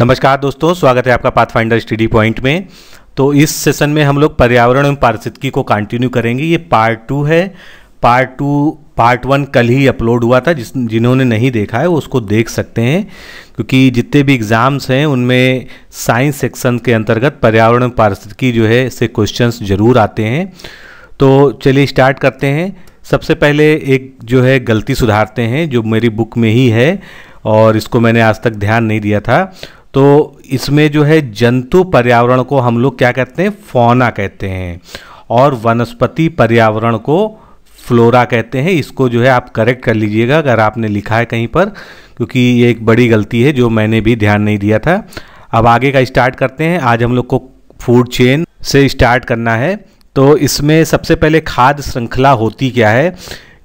नमस्कार दोस्तों स्वागत है आपका पाथफाइंडर स्टडी पॉइंट में तो इस सेशन में हम लोग पर्यावरण एवं पारिस्थितिकी को कंटिन्यू करेंगे ये पार्ट टू है पार्ट टू पार्ट वन कल ही अपलोड हुआ था जिस जिन्होंने नहीं देखा है वो उसको देख सकते हैं क्योंकि जितने भी एग्ज़ाम्स हैं उनमें साइंस सेक्शन के अंतर्गत पर्यावरण एवं पारिस्थितिकी जो है इससे क्वेश्चन जरूर आते हैं तो चलिए स्टार्ट करते हैं सबसे पहले एक जो है गलती सुधारते हैं जो मेरी बुक में ही है और इसको मैंने आज तक ध्यान नहीं दिया था तो इसमें जो है जंतु पर्यावरण को हम लोग क्या कहते हैं फौना कहते हैं और वनस्पति पर्यावरण को फ्लोरा कहते हैं इसको जो है आप करेक्ट कर लीजिएगा अगर आपने लिखा है कहीं पर क्योंकि ये एक बड़ी गलती है जो मैंने भी ध्यान नहीं दिया था अब आगे का स्टार्ट करते हैं आज हम लोग को फूड चेन से स्टार्ट करना है तो इसमें सबसे पहले खाद्य श्रृंखला होती क्या है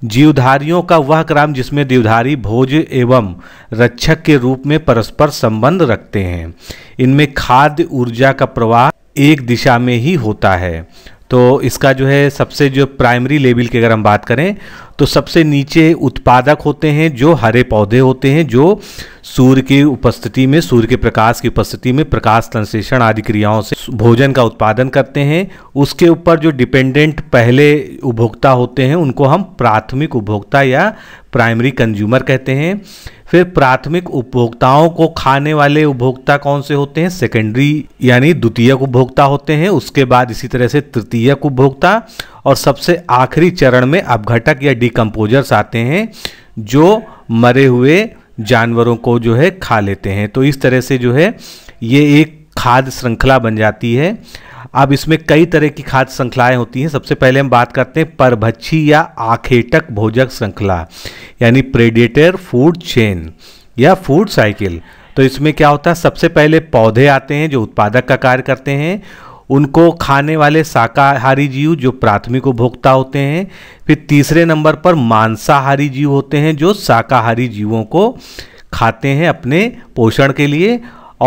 जीवधारियों का वह क्रम जिसमें देवधारी भोज एवं रक्षक के रूप में परस्पर संबंध रखते हैं इनमें खाद्य ऊर्जा का प्रवाह एक दिशा में ही होता है तो इसका जो है सबसे जो प्राइमरी लेवल की अगर हम बात करें तो सबसे नीचे उत्पादक होते हैं जो हरे पौधे होते हैं जो सूर्य की उपस्थिति में सूर्य के प्रकाश की उपस्थिति में प्रकाश संश्लेषण आदि क्रियाओं से भोजन का उत्पादन करते हैं उसके ऊपर जो डिपेंडेंट पहले उपभोक्ता होते हैं उनको हम प्राथमिक उपभोक्ता या प्राइमरी कंज्यूमर कहते हैं फिर प्राथमिक उपभोक्ताओं को खाने वाले उपभोक्ता कौन से होते हैं सेकेंडरी यानी द्वितीयक उपभोक्ता होते हैं उसके बाद इसी तरह से तृतीयक उपभोक्ता और सबसे आखिरी चरण में अपघटक या डिकम्पोजर्स आते हैं जो मरे हुए जानवरों को जो है खा लेते हैं तो इस तरह से जो है ये एक खाद्य श्रृंखला बन जाती है अब इसमें कई तरह की खाद्य श्रृंखलाएं होती हैं सबसे पहले हम बात करते हैं परभच्छी या आखेटक भोजक श्रृंखला यानी प्रेडेटर फूड चेन या फूड साइकिल तो इसमें क्या होता है सबसे पहले पौधे आते हैं जो उत्पादक का कार्य करते हैं उनको खाने वाले शाकाहारी जीव जो प्राथमिक उपभोक्ता होते हैं फिर तीसरे नंबर पर मांसाहारी जीव होते हैं जो शाकाहारी जीवों को खाते हैं अपने पोषण के लिए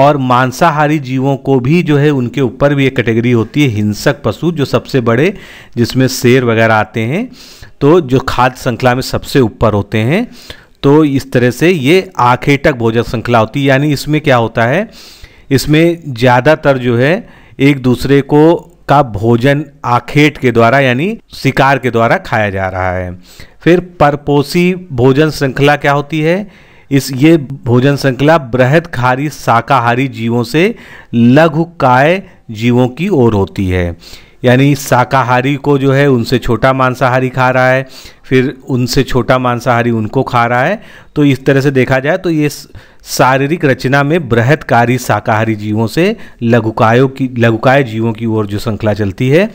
और मांसाहारी जीवों को भी जो है उनके ऊपर भी एक कैटेगरी होती है हिंसक पशु जो सबसे बड़े जिसमें शेर वगैरह आते हैं तो जो खाद्य श्रृंखला में सबसे ऊपर होते हैं तो इस तरह से ये आखेटक भोजन श्रृंखला होती है यानी इसमें क्या होता है इसमें ज़्यादातर जो है एक दूसरे को का भोजन आखेट के द्वारा यानी शिकार के द्वारा खाया जा रहा है फिर परपोसी भोजन श्रृंखला क्या होती है इस ये भोजन श्रृंखला बृहद खारी शाकाहारी जीवों से लघु काय जीवों की ओर होती है यानी शाकाहारी को जो है उनसे छोटा मांसाहारी खा रहा है फिर उनसे छोटा मांसाहारी उनको खा रहा है तो इस तरह से देखा जाए तो ये शारीरिक रचना में बृहतकारी शाकाहारी जीवों से लघुकायों की लघुकाय जीवों की ओर जो श्रृंखला चलती है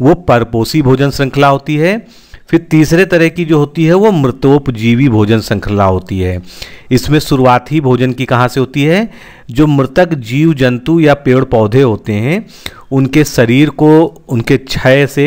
वो परपोषी भोजन श्रृंखला होती है फिर तीसरे तरह की जो होती है वो मृतोपजीवी भोजन श्रृंखला होती है इसमें शुरुआत ही भोजन की कहाँ से होती है जो मृतक जीव जंतु या पेड़ पौधे होते हैं उनके शरीर को उनके क्षय से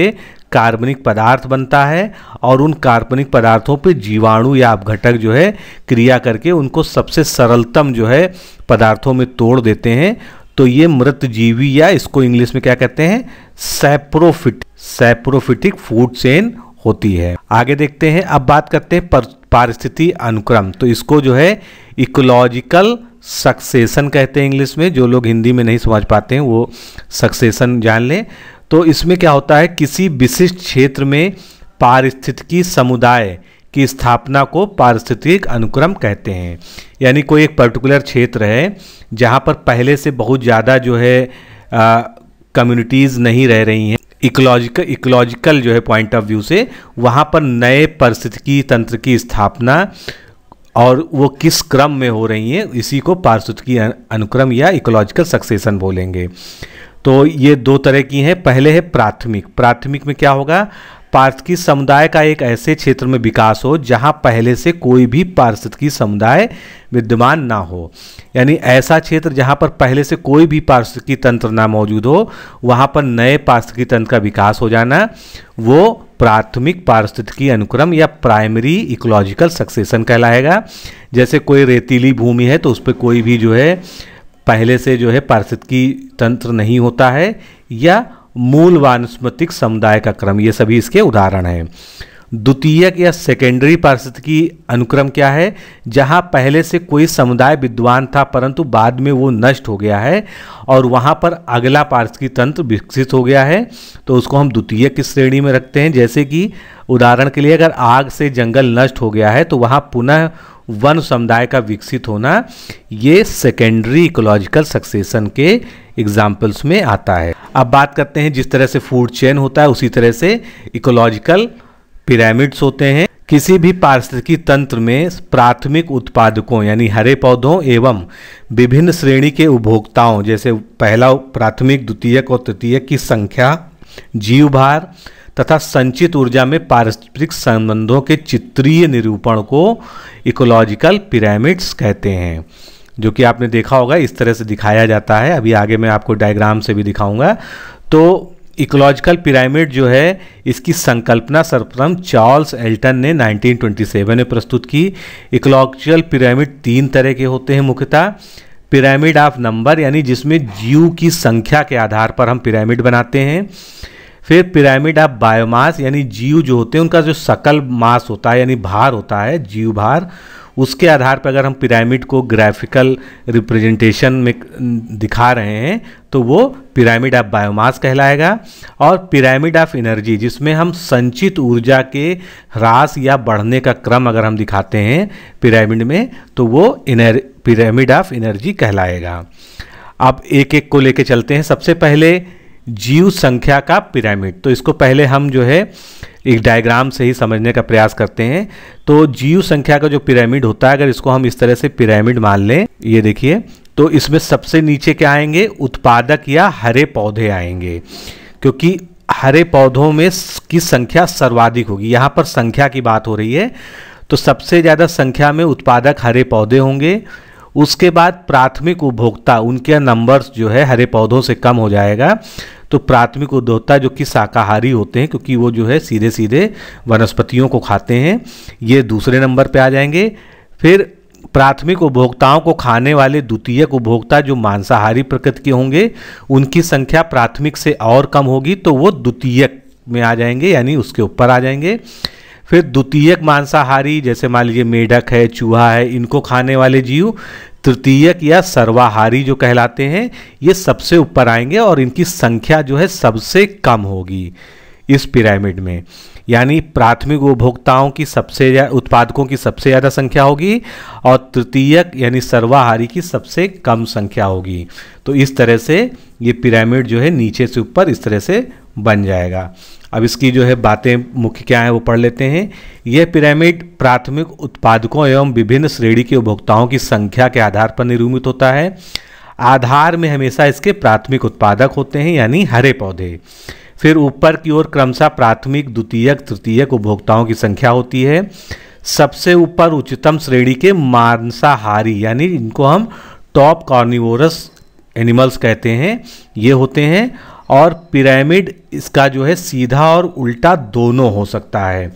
कार्बनिक पदार्थ बनता है और उन कार्बनिक पदार्थों पर जीवाणु या अपघटक जो है क्रिया करके उनको सबसे सरलतम जो है पदार्थों में तोड़ देते हैं तो ये मृत जीवी या इसको इंग्लिश में क्या कहते हैं सैप्रोफिट सैप्रोफिटिक फूड चेन होती है आगे देखते हैं अब बात करते हैं पारिस्थितिक अनुक्रम तो इसको जो है इकोलॉजिकल सक्सेशन कहते हैं इंग्लिश में जो लोग हिंदी में नहीं समझ पाते हैं वो सक्सेशन जान लें तो इसमें क्या होता है किसी विशिष्ट क्षेत्र में पारिस्थितिकी समुदाय की स्थापना को पारिस्थितिक अनुक्रम कहते हैं यानी कोई एक पर्टिकुलर क्षेत्र है जहाँ पर पहले से बहुत ज़्यादा जो है कम्युनिटीज़ नहीं रह रही हैं इकोलॉजिकल इकोलॉजिकल जो है पॉइंट ऑफ व्यू से वहाँ पर नए पारिस्थितिकी तंत्र की स्थापना और वो किस क्रम में हो रही हैं इसी को पारिस्थितिकी अनुक्रम या इकोलॉजिकल सक्सेशन बोलेंगे तो ये दो तरह की हैं पहले है प्राथमिक प्राथमिक में क्या होगा पार्थ की समुदाय का एक ऐसे क्षेत्र में विकास हो जहां पहले से कोई भी पार्षद की समुदाय विद्यमान ना हो यानी ऐसा क्षेत्र जहां पर पहले से कोई भी पार्षद की तंत्र ना मौजूद हो वहां पर नए पार्षद की तंत्र का विकास हो जाना वो प्राथमिक पारिस्थितिकी अनुक्रम या प्राइमरी इकोलॉजिकल सक्सेशन कहलाएगा जैसे कोई रेतीली भूमि है तो उस पर कोई भी जो है पहले से जो है पारिस्थितिकी तंत्र नहीं होता है या मूल वानस्मृतिक समुदाय का क्रम ये सभी इसके उदाहरण हैं द्वितीयक या सेकेंडरी पारिस्थितिकी अनुक्रम क्या है जहाँ पहले से कोई समुदाय विद्वान था परंतु बाद में वो नष्ट हो गया है और वहाँ पर अगला पार्षदी तंत्र विकसित हो गया है तो उसको हम द्वितीय की श्रेणी में रखते हैं जैसे कि उदाहरण के लिए अगर आग से जंगल नष्ट हो गया है तो वहाँ पुनः वन समुदाय का विकसित होना ये सेकेंडरी इकोलॉजिकल सक्सेशन के एग्जाम्पल्स में आता है अब बात करते हैं जिस तरह से फूड चेन होता है उसी तरह से इकोलॉजिकल पिरामिड्स होते हैं किसी भी पारिस्थितिकी तंत्र में प्राथमिक उत्पादकों यानी हरे पौधों एवं विभिन्न श्रेणी के उपभोक्ताओं जैसे पहला प्राथमिक द्वितीयक और तृतीयक की संख्या जीव भार तथा संचित ऊर्जा में पारस्परिक संबंधों के चित्रीय निरूपण को इकोलॉजिकल पिरामिड्स कहते हैं जो कि आपने देखा होगा इस तरह से दिखाया जाता है अभी आगे मैं आपको डायग्राम से भी दिखाऊंगा तो इकोलॉजिकल पिरामिड जो है इसकी संकल्पना सर्वप्रथम चार्ल्स एल्टन ने 1927 में प्रस्तुत की इकोलॉजिकल पिरामिड तीन तरह के होते हैं मुख्यतः पिरामिड ऑफ नंबर यानी जिसमें जीव की संख्या के आधार पर हम पिरामिड बनाते हैं फिर पिरामिड ऑफ बायोमास यानी जीव जो होते हैं उनका जो सकल मास होता है यानी भार होता है जीव भार उसके आधार पर अगर हम पिरामिड को ग्राफिकल रिप्रेजेंटेशन में दिखा रहे हैं तो वो पिरामिड ऑफ बायोमास कहलाएगा और पिरामिड ऑफ एनर्जी जिसमें हम संचित ऊर्जा के ह्रास या बढ़ने का क्रम अगर हम दिखाते हैं पिरामिड में तो वो इनर पिरामिड ऑफ एनर्जी कहलाएगा अब एक एक को लेके चलते हैं सबसे पहले जीव संख्या का पिरामिड तो इसको पहले हम जो है एक डायग्राम से ही समझने का प्रयास करते हैं तो जीव संख्या का जो पिरामिड होता है अगर इसको हम इस तरह से पिरामिड मान लें ये देखिए तो इसमें सबसे नीचे क्या आएंगे उत्पादक या हरे पौधे आएंगे क्योंकि हरे पौधों में की संख्या सर्वाधिक होगी यहाँ पर संख्या की बात हो रही है तो सबसे ज़्यादा संख्या में उत्पादक हरे पौधे होंगे उसके बाद प्राथमिक उपभोक्ता उनके नंबर्स जो है हरे पौधों से कम हो जाएगा तो प्राथमिक उपभोक्ता जो कि शाकाहारी होते हैं क्योंकि वो जो है सीधे सीधे वनस्पतियों को खाते हैं ये दूसरे नंबर पे आ जाएंगे फिर प्राथमिक उपभोक्ताओं को खाने वाले द्वितीयक उपभोक्ता जो मांसाहारी प्रकृति के होंगे उनकी संख्या प्राथमिक से और कम होगी तो वो द्वितीयक में आ जाएंगे यानी उसके ऊपर आ जाएंगे फिर द्वितीयक मांसाहारी जैसे मान लीजिए मेढक है चूहा है इनको खाने वाले जीव तृतीयक या सर्वाहारी जो कहलाते हैं ये सबसे ऊपर आएंगे और इनकी संख्या जो है सबसे कम होगी इस पिरामिड में यानी प्राथमिक उपभोक्ताओं की सबसे उत्पादकों की सबसे ज़्यादा संख्या होगी और तृतीयक यानी सर्वाहारी की सबसे कम संख्या होगी तो इस तरह से ये पिरामिड जो है नीचे से ऊपर इस तरह से बन जाएगा अब इसकी जो है बातें मुख्य क्या है वो पढ़ लेते हैं यह पिरामिड प्राथमिक उत्पादकों एवं विभिन्न श्रेणी के उपभोक्ताओं की संख्या के आधार पर निर्मित होता है आधार में हमेशा इसके प्राथमिक उत्पादक होते हैं यानी हरे पौधे फिर ऊपर की ओर क्रमशः प्राथमिक द्वितीयक तृतीयक उपभोक्ताओं की संख्या होती है सबसे ऊपर उच्चतम श्रेणी के मांसाहारी यानी इनको हम टॉप कॉर्निवोरस एनिमल्स कहते हैं ये होते हैं और पिरामिड इसका जो है सीधा और उल्टा दोनों हो सकता है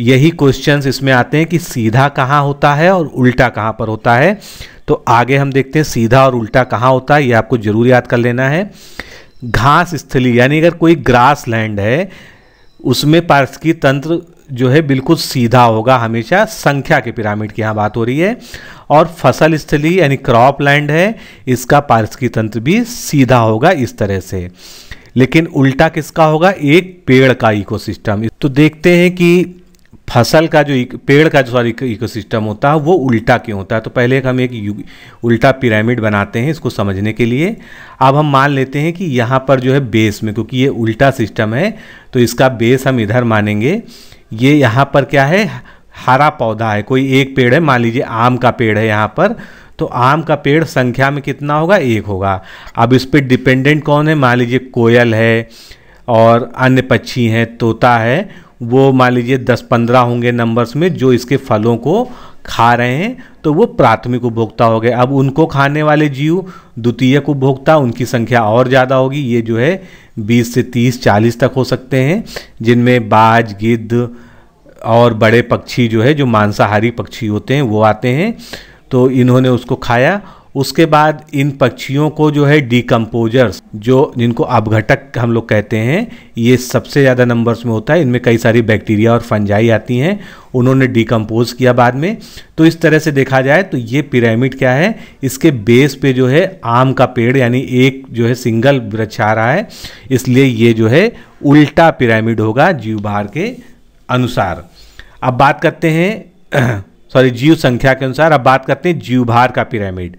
यही क्वेश्चंस इसमें आते हैं कि सीधा कहाँ होता है और उल्टा कहाँ पर होता है तो आगे हम देखते हैं सीधा और उल्टा कहाँ होता है ये आपको जरूर याद कर लेना है घास स्थली यानी अगर कोई ग्रास लैंड है उसमें पार्सकी तंत्र जो है बिल्कुल सीधा होगा हमेशा संख्या के पिरामिड की यहाँ बात हो रही है और फसल स्थली यानी क्रॉप लैंड है इसका पारिस्की तंत्र भी सीधा होगा इस तरह से लेकिन उल्टा किसका होगा एक पेड़ का इकोसिस्टम तो देखते हैं कि फसल का जो पेड़ का जो सॉरी इकोसिस्टम होता है वो उल्टा क्यों होता है तो पहले हम एक उल्टा पिरामिड बनाते हैं इसको समझने के लिए अब हम मान लेते हैं कि यहाँ पर जो है बेस में क्योंकि ये उल्टा सिस्टम है तो इसका बेस हम इधर मानेंगे ये यहाँ पर क्या है हरा पौधा है कोई एक पेड़ है मान लीजिए आम का पेड़ है यहाँ पर तो आम का पेड़ संख्या में कितना होगा एक होगा अब इस पर डिपेंडेंट कौन है मान लीजिए कोयल है और अन्य पक्षी हैं तोता है वो मान लीजिए दस पंद्रह होंगे नंबर्स में जो इसके फलों को खा रहे हैं तो वो प्राथमिक उपभोक्ता हो गए अब उनको खाने वाले जीव द्वितीय उपभोक्ता उनकी संख्या और ज़्यादा होगी ये जो है बीस से तीस चालीस तक हो सकते हैं जिनमें बाज गिद्ध और बड़े पक्षी जो है जो मांसाहारी पक्षी होते हैं वो आते हैं तो इन्होंने उसको खाया उसके बाद इन पक्षियों को जो है डिकम्पोजर्स जो जिनको अपघटक हम लोग कहते हैं ये सबसे ज़्यादा नंबर्स में होता है इनमें कई सारी बैक्टीरिया और फंजाई आती हैं उन्होंने डिकम्पोज किया बाद में तो इस तरह से देखा जाए तो ये पिरामिड क्या है इसके बेस पे जो है आम का पेड़ यानी एक जो है सिंगल वृक्ष आ रहा है इसलिए ये जो है उल्टा पिरामिड होगा जीव के अनुसार अब बात करते हैं सॉरी जीव संख्या के अनुसार अब बात करते हैं जीवभार का पिरामिड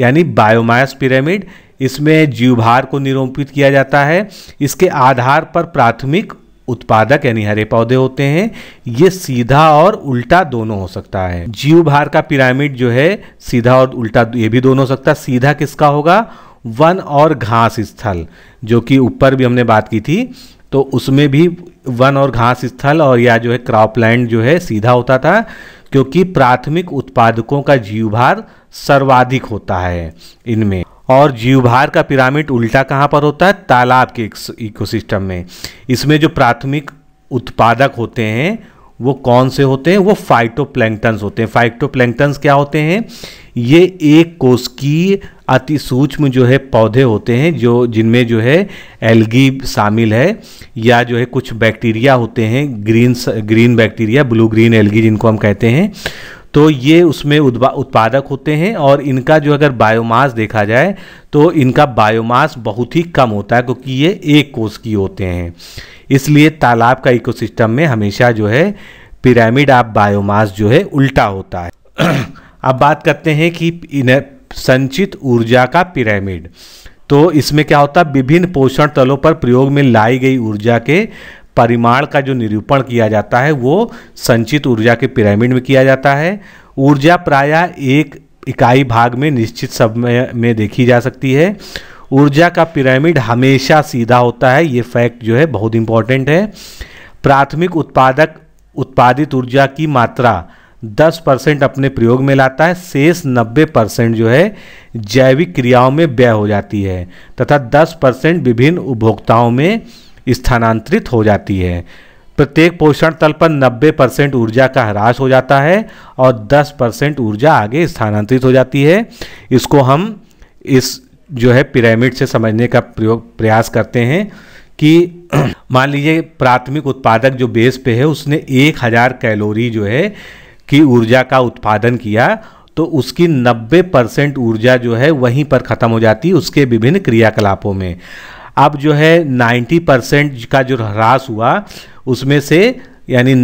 यानी बायोमास पिरामिड इसमें जीवभार को निरूपित किया जाता है इसके आधार पर प्राथमिक उत्पादक यानी हरे पौधे होते हैं ये सीधा और उल्टा दोनों हो सकता है जीव भार का पिरामिड जो है सीधा और उल्टा ये भी दोनों हो सकता है सीधा किसका होगा वन और घास स्थल जो कि ऊपर भी हमने बात की थी तो उसमें भी वन और घास स्थल और या जो है क्रॉपलैंड जो है सीधा होता था क्योंकि प्राथमिक उत्पादकों का जीवभार सर्वाधिक होता है इनमें और जीवभार का पिरामिड उल्टा कहाँ पर होता है तालाब के इकोसिस्टम में इसमें जो प्राथमिक उत्पादक होते हैं वो कौन से होते हैं वो फाइटोप्लैंक्टन्स होते हैं फाइटोप्लैंक्टन्स क्या होते हैं ये एक कोष की अति सूक्ष्म जो है पौधे होते हैं जो जिनमें जो है एल्गी शामिल है या जो है कुछ बैक्टीरिया होते हैं green green bacteria blue green algae जिनको हम कहते हैं तो ये उसमें उत्पादक होते हैं और इनका जो अगर बायोमास देखा जाए तो इनका बायोमास बहुत ही कम होता है क्योंकि ये एक कोष की होते हैं इसलिए तालाब का इकोसिस्टम में हमेशा जो है पिरामिड ऑफ बायोमास जो है उल्टा होता है अब बात करते हैं कि संचित ऊर्जा का पिरामिड तो इसमें क्या होता है विभिन्न पोषण तलों पर प्रयोग में लाई गई ऊर्जा के परिमाण का जो निरूपण किया जाता है वो संचित ऊर्जा के पिरामिड में किया जाता है ऊर्जा प्रायः एक इकाई भाग में निश्चित समय में देखी जा सकती है ऊर्जा का पिरामिड हमेशा सीधा होता है ये फैक्ट जो है बहुत इंपॉर्टेंट है प्राथमिक उत्पादक उत्पादित ऊर्जा की मात्रा 10 परसेंट अपने प्रयोग में लाता है शेष 90 परसेंट जो है जैविक क्रियाओं में व्यय हो जाती है तथा 10 परसेंट विभिन्न उपभोक्ताओं में स्थानांतरित हो जाती है प्रत्येक पोषण तल पर 90 परसेंट ऊर्जा का ह्रास हो जाता है और 10 परसेंट ऊर्जा आगे स्थानांतरित हो जाती है इसको हम इस जो है पिरामिड से समझने का प्रयोग प्रयास करते हैं कि मान लीजिए प्राथमिक उत्पादक जो बेस पे है उसने 1000 कैलोरी जो है की ऊर्जा का उत्पादन किया तो उसकी 90 परसेंट ऊर्जा जो है वहीं पर ख़त्म हो जाती है उसके विभिन्न क्रियाकलापों में अब जो है 90 परसेंट का जो ह्रास हुआ उसमें से यानी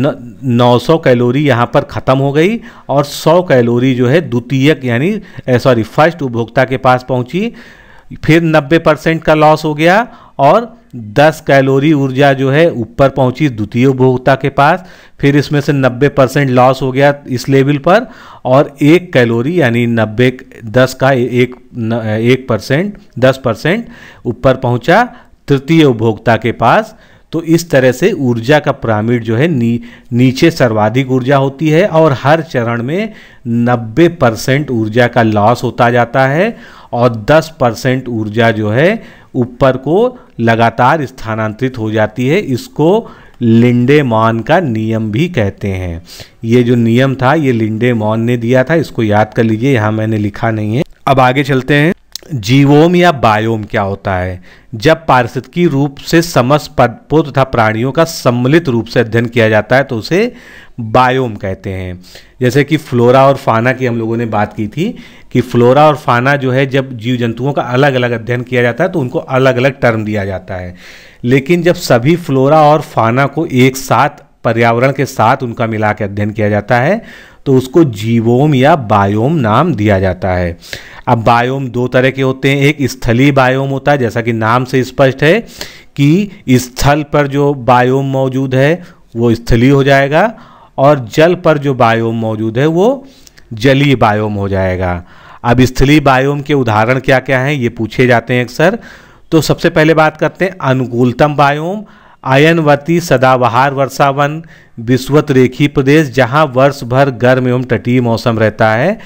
900 कैलोरी यहाँ पर ख़त्म हो गई और 100 कैलोरी जो है द्वितीयक यानी सॉरी फर्स्ट उपभोक्ता के पास पहुँची फिर 90 परसेंट का लॉस हो गया और 10 कैलोरी ऊर्जा जो है ऊपर पहुंची द्वितीय उपभोक्ता के पास फिर इसमें से 90 परसेंट लॉस हो गया इस लेवल पर और एक कैलोरी यानी 90 10 का एक एक परसेंट दस परसेंट ऊपर पहुंचा तृतीय उपभोक्ता के पास तो इस तरह से ऊर्जा का पिरामिड जो है नी, नीचे सर्वाधिक ऊर्जा होती है और हर चरण में 90 परसेंट ऊर्जा का लॉस होता जाता है और 10 परसेंट ऊर्जा जो है ऊपर को लगातार स्थानांतरित हो जाती है इसको लिंडेमॉन का नियम भी कहते हैं ये जो नियम था ये लिंडेमॉन ने दिया था इसको याद कर लीजिए यहाँ मैंने लिखा नहीं है अब आगे चलते हैं जीवोम या बायोम क्या होता है जब पारिस्थितिकी रूप से समस्त पदपों तथा प्राणियों का सम्मिलित रूप से अध्ययन किया जाता है तो उसे बायोम कहते हैं जैसे कि फ्लोरा और फाना की हम लोगों ने बात की थी कि फ्लोरा और फाना जो है जब जीव जंतुओं का अलग अलग अध्ययन किया जाता है तो उनको अलग अलग टर्म दिया जाता है लेकिन जब सभी फ्लोरा और फाना को एक साथ पर्यावरण के साथ उनका मिला के अध्ययन किया जाता है तो उसको जीवोम या बायोम नाम दिया जाता है अब बायोम दो तरह के होते हैं एक स्थलीय बायोम होता है जैसा कि नाम से स्पष्ट है कि स्थल पर जो बायोम मौजूद है वो स्थलीय हो जाएगा और जल पर जो बायोम मौजूद है वो जलीय बायोम हो जाएगा अब स्थलीय बायोम के उदाहरण क्या क्या हैं ये पूछे जाते हैं अक्सर तो सबसे पहले बात करते हैं अनुकूलतम बायोम आयनवती सदाबहार वर्षावन विश्वत रेखी प्रदेश जहाँ वर्ष भर गर्म एवं तटीय मौसम रहता है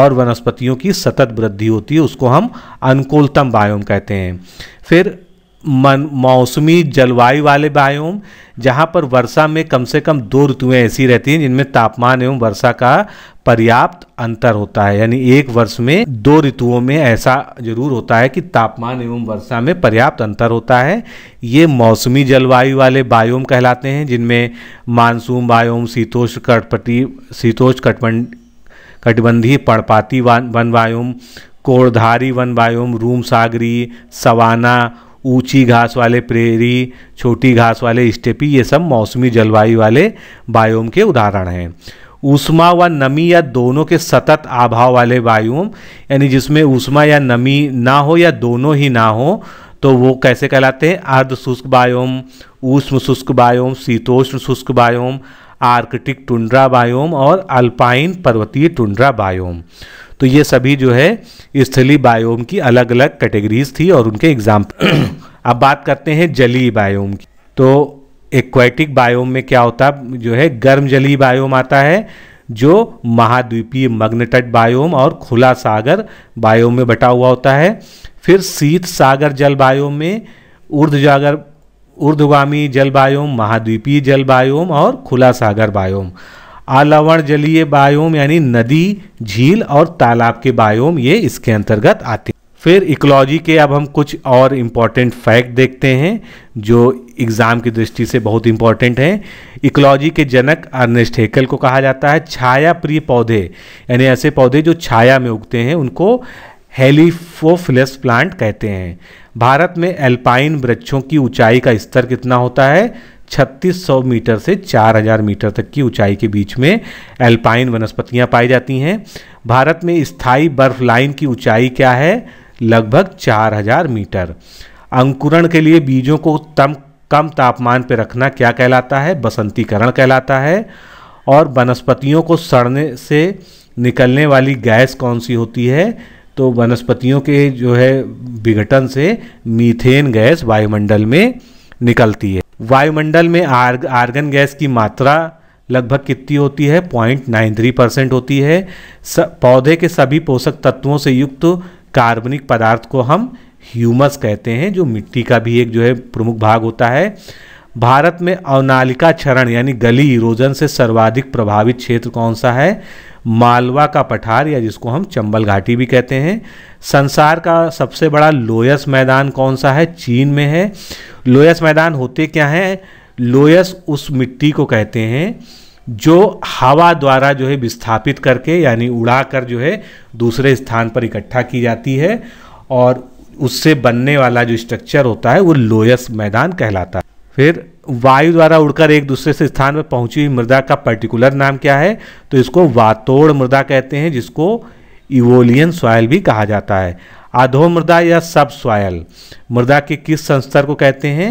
और वनस्पतियों की सतत वृद्धि होती है उसको हम अनुकूलतम बायोम कहते हैं फिर मन मौसमी जलवायु वाले बायोम जहाँ पर वर्षा में कम से कम दो ऋतुएँ ऐसी रहती हैं जिनमें तापमान एवं वर्षा का पर्याप्त अंतर होता है यानी एक वर्ष में दो ऋतुओं में ऐसा जरूर होता है कि तापमान एवं वर्षा में पर्याप्त अंतर होता है ये मौसमी जलवायु वाले बायोम कहलाते हैं जिनमें मानसून बायोम शीतोष कटपटी शीतोष कटबंड कटबंधी पड़पाती वन वायुम कोड़धारी वन वायुम रूम सागरी सवाना ऊंची घास वाले प्रेरी छोटी घास वाले स्टेपी ये सब मौसमी जलवायु वाले बायोम के उदाहरण हैं ऊष्मा व नमी या दोनों के सतत अभाव वाले बायोम यानी जिसमें ऊष्मा या नमी ना हो या दोनों ही ना हो तो वो कैसे कहलाते हैं अर्ध शुष्क बायोम ऊष्म शुष्क बायोम शीतोष्ण शुष्क बायोम आर्कटिक टुंड्रा बायोम और अल्पाइन पर्वतीय टुंड्रा बायोम तो ये सभी जो है स्थली बायोम की अलग अलग कैटेगरीज थी और उनके एग्जाम्पल अब बात करते हैं जली बायोम की तो एक्वेटिक बायोम में क्या होता जो है गर्म जली बायोम आता है जो महाद्वीपीय मग्नटट बायोम और खुला सागर बायोम में बटा हुआ होता है फिर शीत सागर जल बायोम में जागर ऊर्धगामी जल बायोम महाद्वीपीय जल बायोम और खुला सागर बायोम आलवण जलीय बायोम यानी नदी झील और तालाब के बायोम ये इसके अंतर्गत आते हैं फिर इकोलॉजी के अब हम कुछ और इम्पॉर्टेंट फैक्ट देखते हैं जो एग्ज़ाम की दृष्टि से बहुत इंपॉर्टेंट हैं इकोलॉजी के जनक अर्नेस्ट हेकल को कहा जाता है छाया प्रिय पौधे यानी ऐसे पौधे जो छाया में उगते हैं उनको हेलीफोफिलस प्लांट कहते हैं भारत में एल्पाइन वृक्षों की ऊंचाई का स्तर कितना होता है 3600 मीटर से 4000 मीटर तक की ऊंचाई के बीच में एल्पाइन वनस्पतियां पाई जाती हैं भारत में स्थायी बर्फ लाइन की ऊंचाई क्या है लगभग 4000 मीटर अंकुरण के लिए बीजों को तम कम तापमान पर रखना क्या कहलाता है बसंतीकरण कहलाता है और वनस्पतियों को सड़ने से निकलने वाली गैस कौन सी होती है तो वनस्पतियों के जो है विघटन से मीथेन गैस वायुमंडल में निकलती है वायुमंडल में आर्ग, आर्गन गैस की मात्रा लगभग कितनी होती है पॉइंट नाइन थ्री परसेंट होती है स, पौधे के सभी पोषक तत्वों से युक्त तो कार्बनिक पदार्थ को हम ह्यूमस कहते हैं जो मिट्टी का भी एक जो है प्रमुख भाग होता है भारत में अवनालिका क्षरण यानी गली इरोजन से सर्वाधिक प्रभावित क्षेत्र कौन सा है मालवा का पठार या जिसको हम चंबल घाटी भी कहते हैं संसार का सबसे बड़ा लोयस मैदान कौन सा है चीन में है लोयस मैदान होते क्या हैं लोयस उस मिट्टी को कहते हैं जो हवा द्वारा जो है विस्थापित करके यानी उड़ाकर जो है दूसरे स्थान पर इकट्ठा की जाती है और उससे बनने वाला जो स्ट्रक्चर होता है वो लोयस मैदान कहलाता है फिर वायु द्वारा उड़कर एक दूसरे से स्थान पर पहुंची हुई मृदा का पर्टिकुलर नाम क्या है तो इसको वातोड़ मृदा कहते हैं जिसको इवोलियन सॉयल भी कहा जाता है अधो मृदा या सब सॉयल मृदा के किस संस्तर को कहते हैं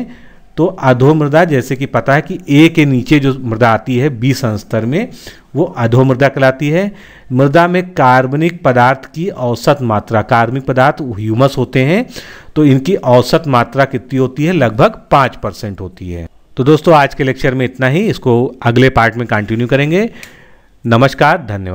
तो अधो मृदा जैसे कि पता है कि ए के नीचे जो मृदा आती है बी संस्तर में वो अधो मृदा कहलाती है मृदा में कार्बनिक पदार्थ की औसत मात्रा कार्बनिक पदार्थ ह्यूमस होते हैं तो इनकी औसत मात्रा कितनी होती है लगभग पाँच परसेंट होती है तो दोस्तों आज के लेक्चर में इतना ही इसको अगले पार्ट में कंटिन्यू करेंगे नमस्कार धन्यवाद